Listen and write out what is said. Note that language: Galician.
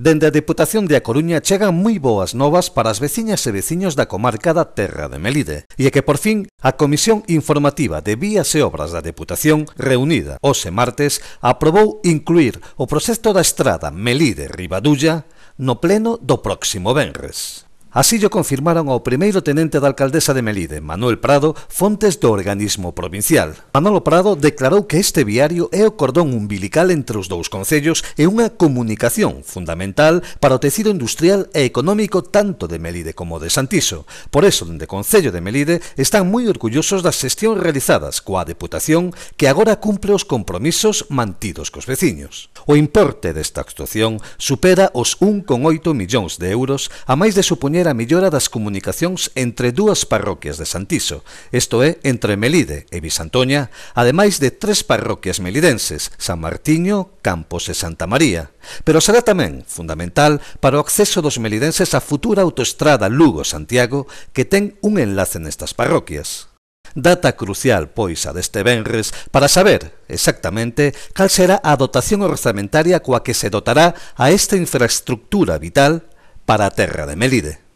Dende a Deputación de A Coruña chegan moi boas novas para as veciñas e veciños da comarca da Terra de Melide, e é que por fin a Comisión Informativa de Vías e Obras da Deputación, reunida hoxe martes, aprobou incluir o proxecto da estrada Melide-Ribadulla no pleno do próximo venres. Así lo confirmaron al primeiro tenente da alcaldesa de Melide, Manuel Prado, fontes do organismo provincial. Manolo Prado declarou que este viario é o cordón umbilical entre os dous concellos e unha comunicación fundamental para o tecido industrial e económico tanto de Melide como de Santiso. Por eso, el Concello de Melide, están moi orgullosos das xestións realizadas coa Deputación que agora cumple os compromisos mantidos cos veciños. O importe desta actuación supera os 1,8 millóns de euros a máis de suponer é era a mellora das comunicacións entre dúas parroquias de Santiso, isto é, entre Melide e Bisantoña, ademais de tres parroquias melidenses, San Martiño, Campos e Santa María. Pero será tamén fundamental para o acceso dos melidenses á futura autoestrada Lugo-Santiago que ten un enlace nestas parroquias. Data crucial, pois, a deste venres para saber exactamente cal será a dotación orzamentaria coa que se dotará a esta infraestructura vital para a terra de Melide.